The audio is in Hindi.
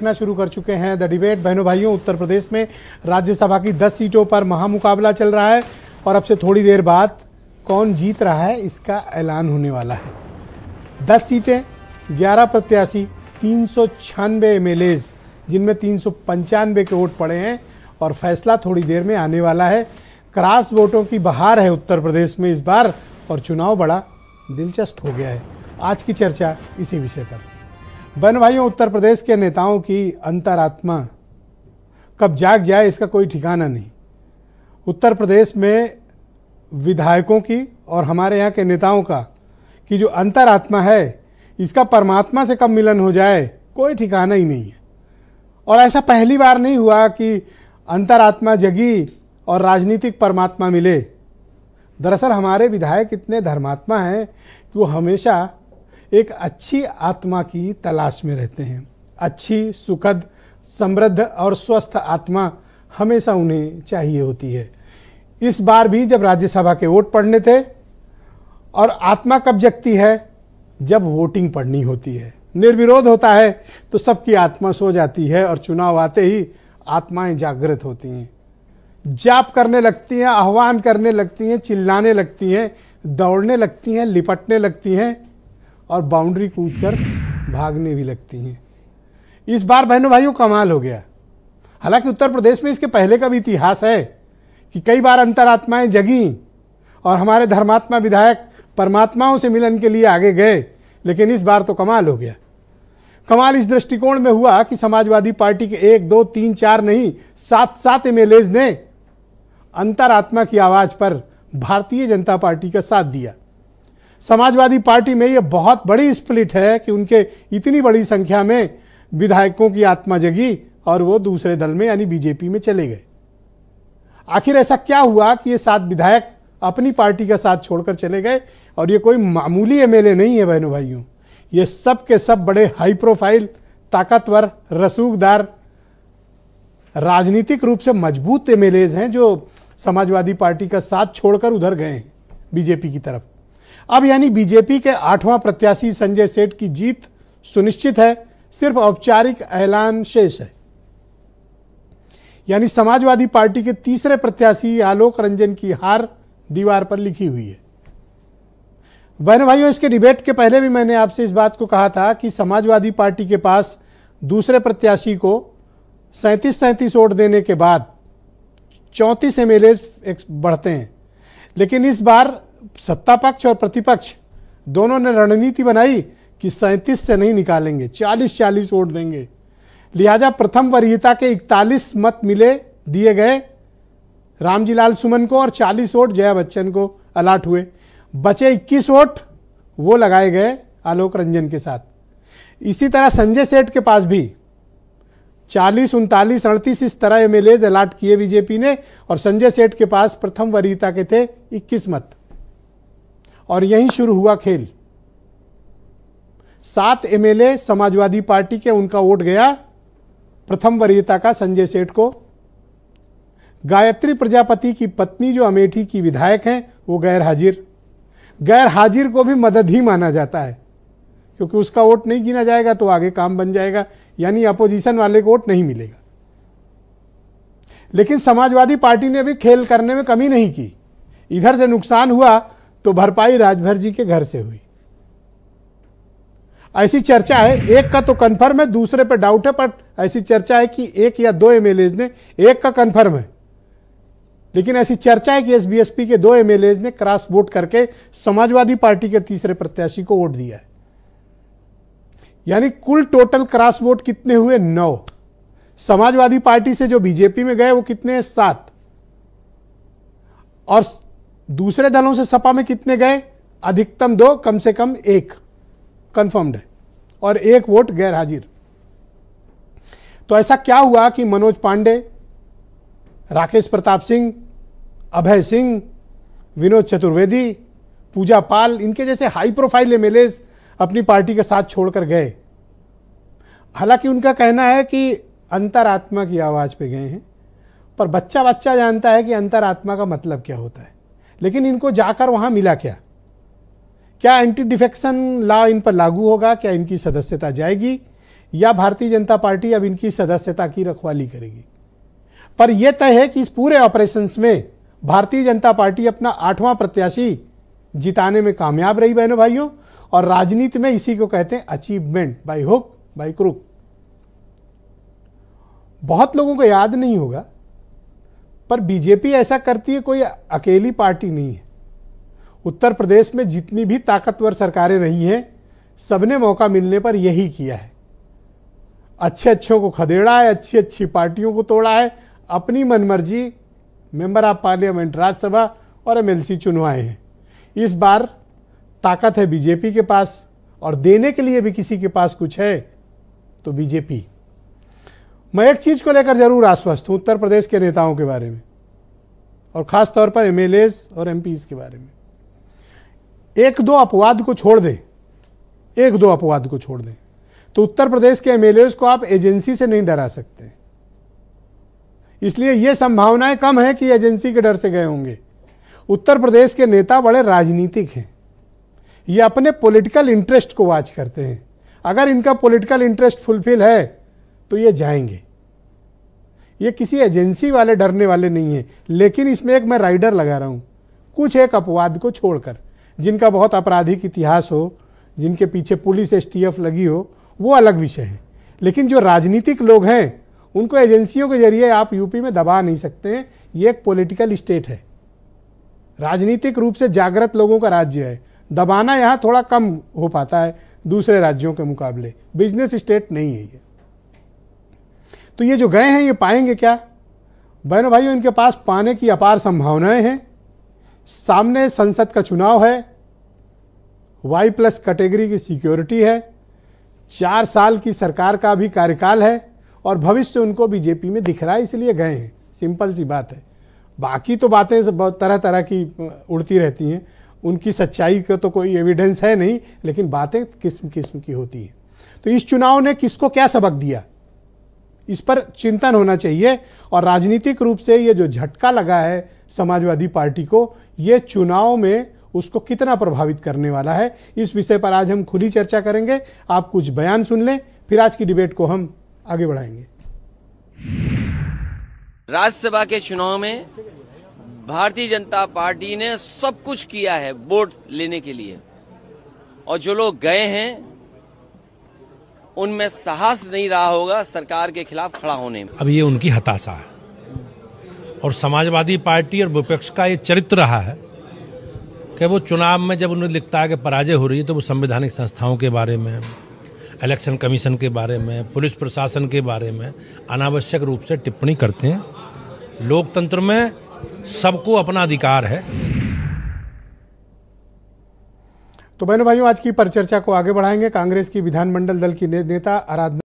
देखना शुरू कर चुके हैं द डिबेट बहनों भाइयों उत्तर प्रदेश में राज्यसभा की 10 सीटों पर महामुकाबला चल रहा है और अब से थोड़ी देर बाद कौन जीत रहा है इसका ऐलान होने वाला है 10 सीटें 11 प्रत्याशी तीन सौ छियानवे एम जिनमें तीन सौ पंचानवे के वोट पड़े हैं और फैसला थोड़ी देर में आने वाला है क्रास वोटों की बहार है उत्तर प्रदेश में इस बार और चुनाव बड़ा दिलचस्प हो गया है आज की चर्चा इसी विषय पर बन भाइयों उत्तर प्रदेश के नेताओं की अंतरात्मा कब जाग जाए इसका कोई ठिकाना नहीं उत्तर प्रदेश में विधायकों की और हमारे यहाँ के नेताओं का कि जो अंतरात्मा है इसका परमात्मा से कब मिलन हो जाए कोई ठिकाना ही नहीं है और ऐसा पहली बार नहीं हुआ कि अंतरात्मा जगी और राजनीतिक परमात्मा मिले दरअसल हमारे विधायक इतने धर्मात्मा हैं कि वो हमेशा एक अच्छी आत्मा की तलाश में रहते हैं अच्छी सुखद समृद्ध और स्वस्थ आत्मा हमेशा उन्हें चाहिए होती है इस बार भी जब राज्यसभा के वोट पड़ने थे और आत्मा कब जगती है जब वोटिंग पड़नी होती है निर्विरोध होता है तो सबकी आत्मा सो जाती है और चुनाव आते ही आत्माएं जागृत होती हैं जाप करने लगती हैं आह्वान करने लगती हैं चिल्लाने लगती हैं दौड़ने लगती हैं लिपटने लगती हैं और बाउंड्री कूद कर भागने भी लगती हैं इस बार बहनों भाइयों कमाल हो गया हालांकि उत्तर प्रदेश में इसके पहले का भी इतिहास है कि कई बार अंतरात्माएं जगी और हमारे धर्मात्मा विधायक परमात्माओं से मिलन के लिए आगे गए लेकिन इस बार तो कमाल हो गया कमाल इस दृष्टिकोण में हुआ कि समाजवादी पार्टी के एक दो तीन चार नहीं सात सात एम ने अंतरात्मा की आवाज़ पर भारतीय जनता पार्टी का साथ दिया समाजवादी पार्टी में ये बहुत बड़ी स्प्लिट है कि उनके इतनी बड़ी संख्या में विधायकों की आत्मा जगी और वो दूसरे दल में यानी बीजेपी में चले गए आखिर ऐसा क्या हुआ कि ये सात विधायक अपनी पार्टी का साथ छोड़कर चले गए और ये कोई मामूली एमएलए नहीं है बहनों भाइयों ये सब के सब बड़े हाई प्रोफाइल ताकतवर रसूखदार राजनीतिक रूप से मजबूत एमएलए हैं जो समाजवादी पार्टी का साथ छोड़कर उधर गए हैं बीजेपी की तरफ अब यानी बीजेपी के आठवां प्रत्याशी संजय सेठ की जीत सुनिश्चित है सिर्फ औपचारिक ऐलान शेष है यानी समाजवादी पार्टी के तीसरे प्रत्याशी आलोक रंजन की हार दीवार पर लिखी हुई है बहन भाइयों इसके डिबेट के पहले भी मैंने आपसे इस बात को कहा था कि समाजवादी पार्टी के पास दूसरे प्रत्याशी को सैंतीस सैंतीस वोट देने के बाद चौंतीस एम बढ़ते हैं लेकिन इस बार सत्ता पक्ष और प्रतिपक्ष दोनों ने रणनीति बनाई कि सैंतीस से नहीं निकालेंगे चालीस चालीस वोट देंगे लिहाजा प्रथम वरीयता के इकतालीस मत मिले दिए गए रामजीलाल सुमन को और चालीस वोट जया बच्चन को अलाट हुए बचे इक्कीस वोट वो लगाए गए आलोक रंजन के साथ इसी तरह संजय सेठ के पास भी चालीस उनतालीस अड़तीस इस तरह एम अलाट किए बीजेपी ने और संजय सेठ के पास प्रथम वरीयता के थे इक्कीस मत और यहीं शुरू हुआ खेल सात एमएलए समाजवादी पार्टी के उनका वोट गया प्रथम वरीयता का संजय सेठ को गायत्री प्रजापति की पत्नी जो अमेठी की विधायक हैं वो गैर हाजिर गैर हाजिर को भी मदद ही माना जाता है क्योंकि उसका वोट नहीं गिना जाएगा तो आगे काम बन जाएगा यानी अपोजिशन वाले को वोट नहीं मिलेगा लेकिन समाजवादी पार्टी ने भी खेल करने में कमी नहीं की इधर से नुकसान हुआ तो भरपाई राजभर जी के घर से हुई ऐसी चर्चा है एक का तो कंफर्म है दूसरे पे डाउट है पर ऐसी चर्चा है कि एक या दो एम ने एक का कंफर्म है लेकिन ऐसी चर्चा है कि एसबीएसपी के दो एम ने क्रॉस वोट करके समाजवादी पार्टी के तीसरे प्रत्याशी को वोट दिया है यानी कुल टोटल क्रॉस वोट कितने हुए नौ समाजवादी पार्टी से जो बीजेपी में गए वो कितने हैं सात और दूसरे दलों से सपा में कितने गए अधिकतम दो कम से कम एक कंफर्म्ड है और एक वोट गैर हाजिर तो ऐसा क्या हुआ कि मनोज पांडे राकेश प्रताप सिंह अभय सिंह विनोद चतुर्वेदी पूजा पाल इनके जैसे हाई प्रोफाइल एमएलए अपनी पार्टी के साथ छोड़कर गए हालांकि उनका कहना है कि अंतरात्मा की आवाज़ पे गए हैं पर बच्चा बच्चा जानता है कि अंतरात्मा का मतलब क्या होता है लेकिन इनको जाकर वहां मिला क्या क्या एंटी डिफेक्शन लॉ इन पर लागू होगा क्या इनकी सदस्यता जाएगी या भारतीय जनता पार्टी अब इनकी सदस्यता की रखवाली करेगी पर यह तय है कि इस पूरे ऑपरेशन में भारतीय जनता पार्टी अपना आठवां प्रत्याशी जिताने में कामयाब रही बहनों भाइयों और राजनीति में इसी को कहते हैं achievement by hook by crook बहुत लोगों को याद नहीं होगा पर बीजेपी ऐसा करती है कोई अकेली पार्टी नहीं है उत्तर प्रदेश में जितनी भी ताकतवर सरकारें रही हैं सबने मौका मिलने पर यही किया है अच्छे अच्छों को खदेड़ा है अच्छी अच्छी पार्टियों को तोड़ा है अपनी मनमर्जी मेंबर ऑफ पार्लियामेंट राज्यसभा और एमएलसी चुनवाए हैं इस बार ताकत है बीजेपी के पास और देने के लिए भी किसी के पास कुछ है तो बीजेपी मैं एक चीज़ को लेकर जरूर आश्वस्त हूं उत्तर प्रदेश के नेताओं के बारे में और ख़ास तौर पर एम और एम के बारे में एक दो अपवाद को छोड़ दें एक दो अपवाद को छोड़ दें तो उत्तर प्रदेश के एम को आप एजेंसी से नहीं डरा सकते इसलिए यह संभावनाएं कम है कि एजेंसी के डर से गए होंगे उत्तर प्रदेश के नेता बड़े राजनीतिक हैं ये अपने पॉलिटिकल इंटरेस्ट को वाच करते हैं अगर इनका पॉलिटिकल इंटरेस्ट फुलफिल है तो ये जाएंगे ये किसी एजेंसी वाले डरने वाले नहीं है लेकिन इसमें एक मैं राइडर लगा रहा हूँ कुछ एक अपवाद को छोड़कर जिनका बहुत आपराधिक इतिहास हो जिनके पीछे पुलिस एस लगी हो वो अलग विषय है लेकिन जो राजनीतिक लोग हैं उनको एजेंसियों के जरिए आप यूपी में दबा नहीं सकते हैं ये एक पॉलिटिकल स्टेट है राजनीतिक रूप से जागृत लोगों का राज्य है दबाना यहाँ थोड़ा कम हो पाता है दूसरे राज्यों के मुकाबले बिजनेस स्टेट नहीं है ये तो ये जो गए हैं ये पाएंगे क्या बहनों भाइयों इनके पास पाने की अपार संभावनाएं हैं सामने संसद का चुनाव है वाई प्लस कैटेगरी की सिक्योरिटी है चार साल की सरकार का भी कार्यकाल है और भविष्य उनको बीजेपी में दिख रहा है इसलिए गए हैं सिंपल सी बात है बाकी तो बातें तरह तरह की उड़ती रहती हैं उनकी सच्चाई का तो कोई एविडेंस है नहीं लेकिन बातें किस्म किस्म की होती हैं तो इस चुनाव ने किसको क्या सबक दिया इस पर चिंतन होना चाहिए और राजनीतिक रूप से ये जो झटका लगा है समाजवादी पार्टी को ये चुनाव में उसको कितना प्रभावित करने वाला है इस विषय पर आज हम खुली चर्चा करेंगे आप कुछ बयान सुन लें फिर आज की डिबेट को हम आगे बढ़ाएंगे राज्यसभा के चुनाव में भारतीय जनता पार्टी ने सब कुछ किया है वोट लेने के लिए और जो लोग गए हैं उनमें साहस नहीं रहा होगा सरकार के खिलाफ खड़ा होने में अब ये उनकी हताशा है और समाजवादी पार्टी और विपक्ष का ये चरित्र रहा है कि वो चुनाव में जब उन्हें लिखता है कि पराजय हो रही है तो वो संवैधानिक संस्थाओं के बारे में इलेक्शन कमीशन के बारे में पुलिस प्रशासन के बारे में अनावश्यक रूप से टिप्पणी करते हैं लोकतंत्र में सबको अपना अधिकार है तो बहनों भाइयों आज की परिचर्चा को आगे बढ़ाएंगे कांग्रेस की विधानमंडल दल की नेता आराधना